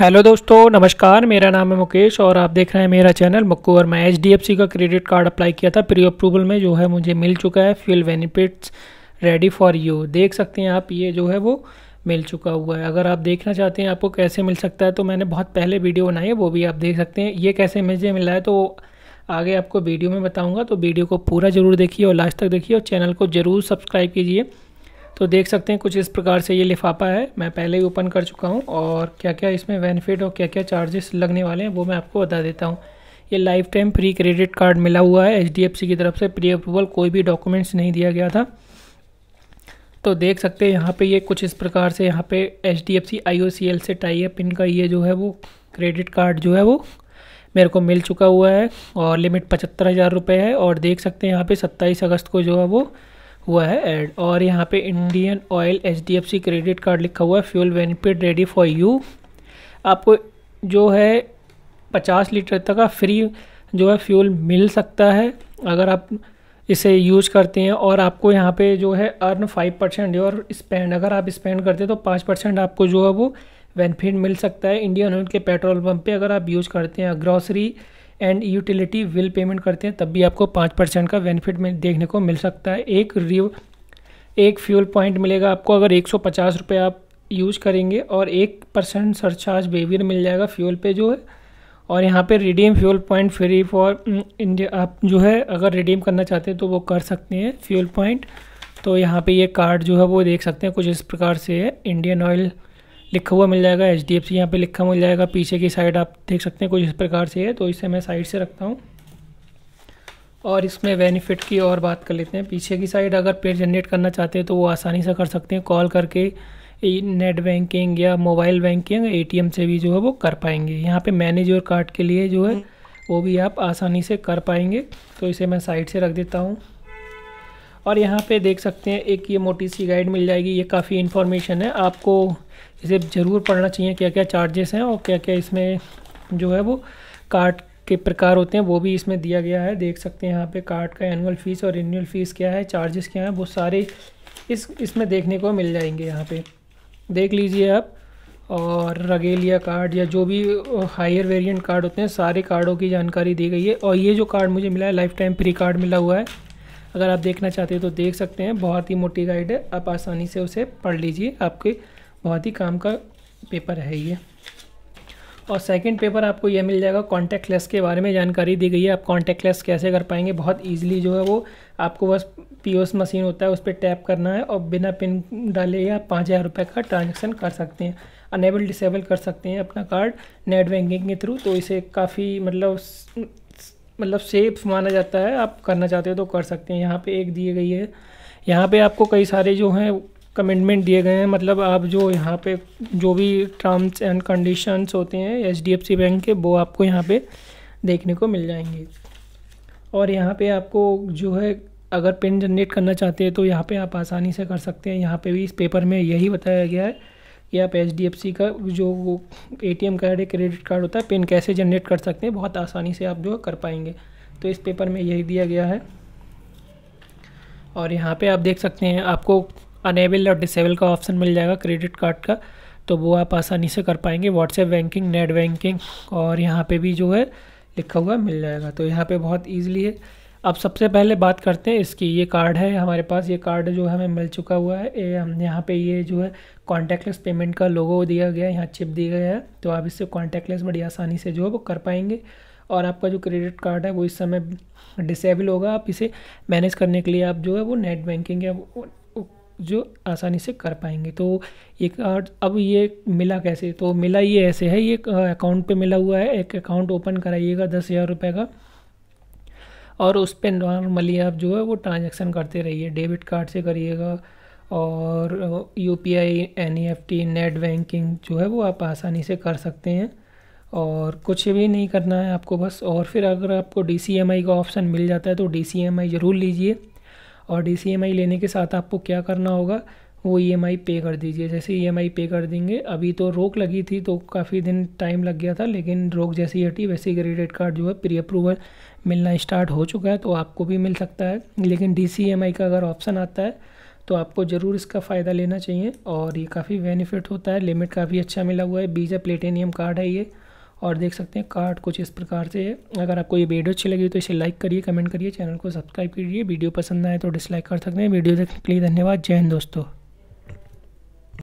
Hello दोस्तों नमस्कार मेरा नाम है मुकेश और आप देख रहे हैं मेरा चैनल मक्को और मैं एच का क्रेडिट कार्ड अप्लाई किया था प्री अप्रूवल में जो है मुझे मिल चुका है fuel benefits ready for you देख सकते हैं आप ये जो है वो मिल चुका हुआ है अगर आप देखना चाहते हैं आपको कैसे मिल सकता है तो मैंने बहुत पहले वीडियो बनाई है वो भी आप देख सकते हैं ये कैसे मुझे मिला है तो आगे आपको वीडियो में बताऊँगा तो वीडियो को पूरा जरूर देखिए और लास्ट तक देखिए और चैनल को ज़रूर सब्सक्राइब कीजिए तो देख सकते हैं कुछ इस प्रकार से ये लिफाफा है मैं पहले ही ओपन कर चुका हूँ और क्या क्या इसमें बेनिफिट और क्या क्या चार्जेस लगने वाले हैं वो मैं आपको बता देता हूँ ये lifetime free credit card मिला हुआ है एच की तरफ से प्री अप्रूवल कोई भी डॉक्यूमेंट्स नहीं दिया गया था तो देख सकते हैं यहाँ पे ये कुछ इस प्रकार से यहाँ पे H D F C I O C L से टाई अप इनका ये जो है वो क्रेडिट कार्ड जो है वो मेरे को मिल चुका हुआ है और लिमिट पचहत्तर हज़ार रुपये है और देख सकते हैं यहाँ पे सत्ताईस अगस्त को जो है वो हुआ है ऐड और यहाँ पे Indian Oil H credit card लिखा हुआ है fuel benefit ready for you आपको जो है पचास लीटर तक का फ्री जो है फ्यूल मिल सकता है अगर आप इसे यूज़ करते हैं और आपको यहाँ पे जो है अर्न फाइव परसेंट और स्पेंड अगर आप स्पेंड करते हैं तो पाँच परसेंट आपको जो है वो बेनिफिट मिल सकता है इंडियन ऑयल के पेट्रोल पंप पे अगर आप यूज़ करते हैं grocery and utility bill payment करते हैं तब भी आपको पाँच परसेंट का बेनिफिट देखने को मिल सकता है एक रिव एक फ्यूल पॉइंट मिलेगा आपको अगर एक सौ पचास रुपये आप यूज करेंगे और एक परसेंट सरचार्ज बेवियर मिल जाएगा फ्यूल पे जो है और यहाँ पे redeem fuel point free for India आप जो है अगर रिडीम करना चाहते हैं तो वो कर सकते हैं फ्यूल पॉइंट तो यहाँ पे ये कार्ड जो है वो देख सकते हैं कुछ इस प्रकार से है इंडियन ऑयल लिखा हुआ मिल जाएगा एच डी एफ सी यहाँ पर लिखा मिल जाएगा पीछे की साइड आप देख सकते हैं कुछ इस प्रकार से है तो इसे मैं साइड से रखता हूँ और इसमें बेनिफिट की और बात कर लेते हैं पीछे की साइड अगर पेड जनरेट करना चाहते हैं तो वो आसानी से कर सकते हैं कॉल करके नेट बैंकिंग या मोबाइल बैंकिंग एम से भी जो है वो कर पाएंगे यहाँ पे मैनेज और कार्ड के लिए जो है हम्म। वो भी आप आसानी से कर पाएंगे तो इसे मैं साइड से रख देता हूँ और यहाँ पे देख सकते हैं एक ये मोटी सी गाइड मिल जाएगी ये काफ़ी इन्फॉर्मेशन है आपको इसे ज़रूर पढ़ना चाहिए क्या क्या चार्जेस हैं और क्या क्या इसमें जो है वो कार्ड के प्रकार होते हैं वो भी इसमें दिया गया है देख सकते हैं यहाँ पे कार्ड का एनुअल फ़ीस और एनुअल फ़ीस क्या है चार्जेस क्या हैं वो सारे इस इसमें देखने को मिल जाएंगे यहाँ पे देख लीजिए आप और रगेलिया कार्ड या जो भी हायर वेरिएंट कार्ड होते हैं सारे कार्डों की जानकारी दी गई है और ये जो कार्ड मुझे मिला है लाइफ टाइम प्री कार्ड मिला हुआ है अगर आप देखना चाहते हो तो देख सकते हैं बहुत ही मोटी गाइड है आप आसानी से उसे पढ़ लीजिए आपके बहुत ही काम का पेपर है ये और सेकंड पेपर आपको यह मिल जाएगा कॉन्टैक्ट लेस के बारे में जानकारी दी गई है आप कॉन्टैक्ट लेस कैसे कर पाएंगे बहुत ईजिली जो है वो आपको बस पी मशीन होता है उस पर टैप करना है और बिना पिन डाले या पाँच हज़ार रुपये का ट्रांजेक्शन कर सकते हैं अनेबल डिसेबल कर सकते हैं अपना कार्ड नेट बैंकिंग के थ्रू तो इसे काफ़ी मतलब मतलब सेफ माना जाता है आप करना चाहते हो तो कर सकते हैं यहाँ पे एक दी गई है यहाँ पे आपको कई सारे जो हैं कमिटमेंट दिए गए हैं मतलब आप जो यहाँ पे जो भी टर्म्स एंड कंडीशंस होते हैं एच बैंक के वो आपको यहाँ पे देखने को मिल जाएंगे और यहाँ पे आपको जो है अगर पिन जनरेट करना चाहते हैं तो यहाँ पे आप आसानी से कर सकते हैं यहाँ पे भी इस पेपर में यही बताया गया है कि आप एच का जो वो ए कार्ड या क्रेडिट कार्ड होता है पिन कैसे जनरेट कर सकते हैं बहुत आसानी से आप जो कर पाएंगे तो इस पेपर में यही दिया गया है और यहाँ पे आप देख सकते हैं आपको अनेबल और डिसेबल का ऑप्शन मिल जाएगा क्रेडिट कार्ड का तो वो आप आसानी से कर पाएंगे व्हाट्सएप बैंकिंग नेट बैंकिंग और यहाँ पे भी जो है लिखा हुआ मिल जाएगा तो यहाँ पे बहुत ईजिली है अब सबसे पहले बात करते हैं इसकी ये कार्ड है हमारे पास ये कार्ड जो हमें मिल चुका हुआ है ये हम यहाँ पर ये जो है कॉन्टैक्टलेस पेमेंट का लोगो दिया गया है यहाँ चिप दिया गया है तो आप इससे कॉन्टैक्टलेस बड़ी आसानी से जो है वो कर पाएंगे और आपका जो क्रेडिट कार्ड है वो इस समय डिसेबल होगा आप इसे मैनेज करने के लिए आप जो है वो नेट बैंकिंग या जो आसानी से कर पाएंगे तो ये कार्ड अब ये मिला कैसे तो मिला ये ऐसे है ये अकाउंट पे मिला हुआ है एक अकाउंट ओपन कराइएगा दस हज़ार रुपये का और उस पर नॉर्मली आप जो है वो ट्रांजेक्शन करते रहिए डेबिट कार्ड से करिएगा और U P I N E F T net banking जो है वो आप आसानी से कर सकते हैं और कुछ भी नहीं करना है आपको बस और फिर अगर आपको डी सी एम आई का ऑप्शन मिल जाता है तो डी सी एम आई ज़रूर लीजिए और डी सी एम आई लेने के साथ आपको क्या करना होगा वो ई एम आई पे कर दीजिए जैसे ई एम आई पे कर देंगे अभी तो रोक लगी थी तो काफ़ी दिन टाइम लग गया था लेकिन रोक जैसे ही हटी वैसे ही क्रेडिट कार्ड जो है प्री अप्रूवल मिलना स्टार्ट हो चुका है तो आपको भी मिल सकता है लेकिन डी सी एम आई का अगर ऑप्शन आता है तो आपको ज़रूर इसका फ़ायदा लेना चाहिए और ये काफ़ी बेनिफिट होता है लिमिट काफ़ी अच्छा मिला हुआ है बीजा प्लेटेनियम कार्ड है ये और देख सकते हैं कार्ड कुछ इस प्रकार से है अगर आपको ये वीडियो अच्छी लगी तो इसे लाइक करिए कमेंट करिए चैनल को सब्सक्राइब करिए वीडियो पसंद आए तो डिसलाइक कर सकते हैं वीडियो देखने के लिए धन्यवाद जय हिंद दोस्तों